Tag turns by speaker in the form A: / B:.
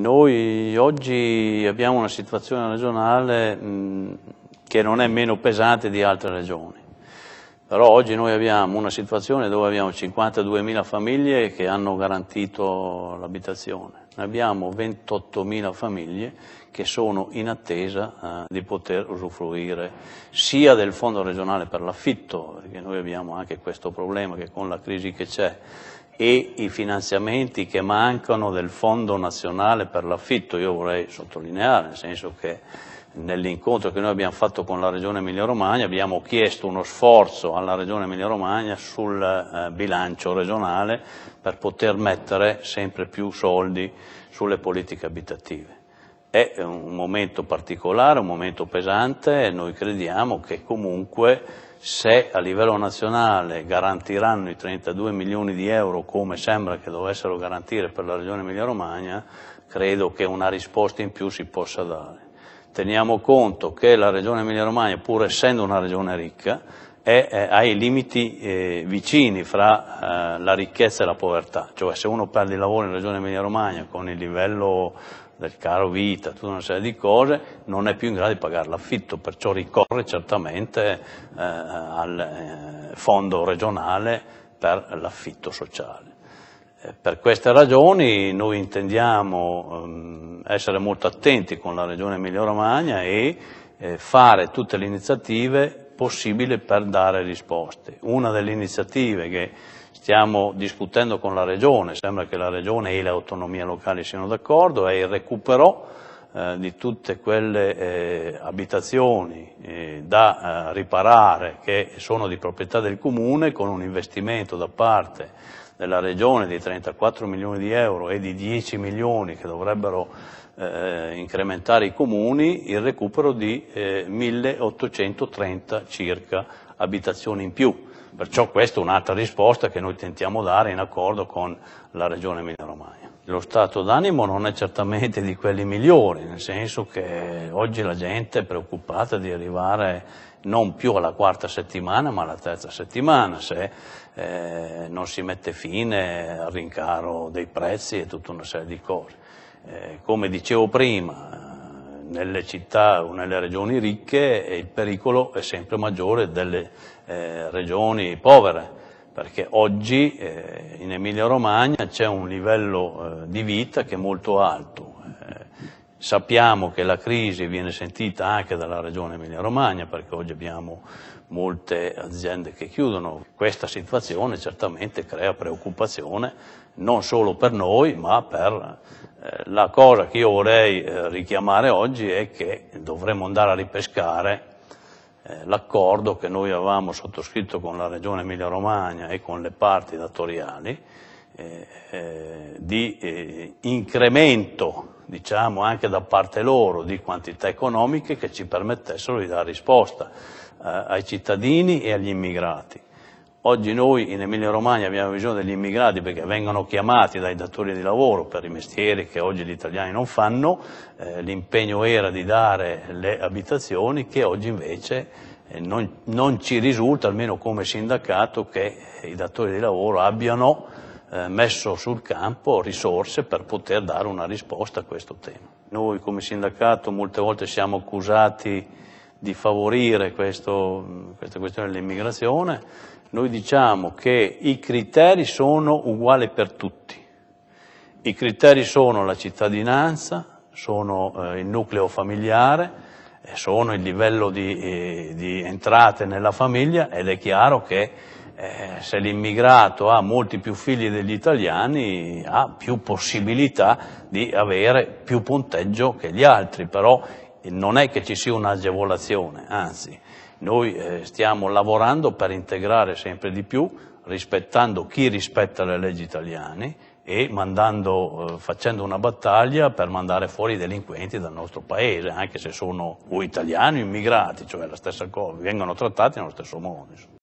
A: Noi oggi abbiamo una situazione regionale mm, che non è meno pesante di altre regioni, però oggi noi abbiamo una situazione dove abbiamo 52.000 famiglie che hanno garantito l'abitazione, ne abbiamo 28.000 famiglie che sono in attesa eh, di poter usufruire sia del Fondo regionale per l'affitto, perché noi abbiamo anche questo problema che con la crisi che c'è e i finanziamenti che mancano del Fondo Nazionale per l'affitto. Io vorrei sottolineare, nel senso che nell'incontro che noi abbiamo fatto con la Regione Emilia-Romagna abbiamo chiesto uno sforzo alla Regione Emilia-Romagna sul eh, bilancio regionale per poter mettere sempre più soldi sulle politiche abitative. È un momento particolare, un momento pesante e noi crediamo che comunque se a livello nazionale garantiranno i 32 milioni di euro come sembra che dovessero garantire per la regione Emilia-Romagna, credo che una risposta in più si possa dare. Teniamo conto che la regione Emilia-Romagna, pur essendo una regione ricca, è, è, eh, ha i limiti eh, vicini fra eh, la ricchezza e la povertà, cioè se uno perde il lavoro in regione Emilia-Romagna con il livello del caro vita, tutta una serie di cose, non è più in grado di pagare l'affitto, perciò ricorre certamente eh, al eh, fondo regionale per l'affitto sociale. Eh, per queste ragioni noi intendiamo ehm, essere molto attenti con la Regione Emilia-Romagna e eh, fare tutte le iniziative possibili per dare risposte. Una delle iniziative che stiamo discutendo con la Regione, sembra che la Regione e le autonomie locali siano d'accordo, è il recupero eh, di tutte quelle eh, abitazioni eh, da eh, riparare che sono di proprietà del Comune con un investimento da parte della regione di 34 milioni di euro e di 10 milioni che dovrebbero eh, incrementare i comuni, il recupero di eh, 1830 circa abitazioni in più. Perciò questa è un'altra risposta che noi tentiamo dare in accordo con la Regione Emilia Romagna lo stato d'animo non è certamente di quelli migliori, nel senso che oggi la gente è preoccupata di arrivare non più alla quarta settimana ma alla terza settimana se eh, non si mette fine al rincaro dei prezzi e tutta una serie di cose. Eh, come dicevo prima, nelle città o nelle regioni ricche il pericolo è sempre maggiore delle eh, regioni povere perché oggi eh, in Emilia Romagna c'è un livello eh, di vita che è molto alto. Eh, sappiamo che la crisi viene sentita anche dalla regione Emilia Romagna perché oggi abbiamo molte aziende che chiudono. Questa situazione certamente crea preoccupazione non solo per noi ma per eh, la cosa che io vorrei eh, richiamare oggi è che dovremmo andare a ripescare eh, l'accordo che noi avevamo sottoscritto con la Regione Emilia-Romagna e con le parti datoriali eh, eh, di eh, incremento, diciamo anche da parte loro, di quantità economiche che ci permettessero di dare risposta eh, ai cittadini e agli immigrati. Oggi noi in Emilia Romagna abbiamo bisogno degli immigrati perché vengono chiamati dai datori di lavoro per i mestieri che oggi gli italiani non fanno, eh, l'impegno era di dare le abitazioni che oggi invece eh, non, non, ci risulta, almeno come sindacato, che i datori di lavoro abbiano eh, messo sul campo risorse per poter dare una risposta a questo tema. Noi come sindacato molte volte siamo accusati di favorire questo, questa questione dell'immigrazione, noi diciamo che i criteri sono uguali per tutti. I criteri sono la cittadinanza, sono eh, il nucleo familiare, eh, sono il livello di, eh, di, entrate nella famiglia ed è chiaro che eh, se l'immigrato ha molti più figli degli italiani ha più possibilità di avere più punteggio che gli altri, però non è che ci sia un'agevolazione, anzi, noi eh, stiamo lavorando per integrare sempre di più, rispettando chi rispetta le leggi italiane e mandando, eh, facendo una battaglia per mandare fuori i delinquenti dal nostro paese, anche se sono o italiani o immigrati, cioè la stessa cosa, vengono trattati nello stesso modo.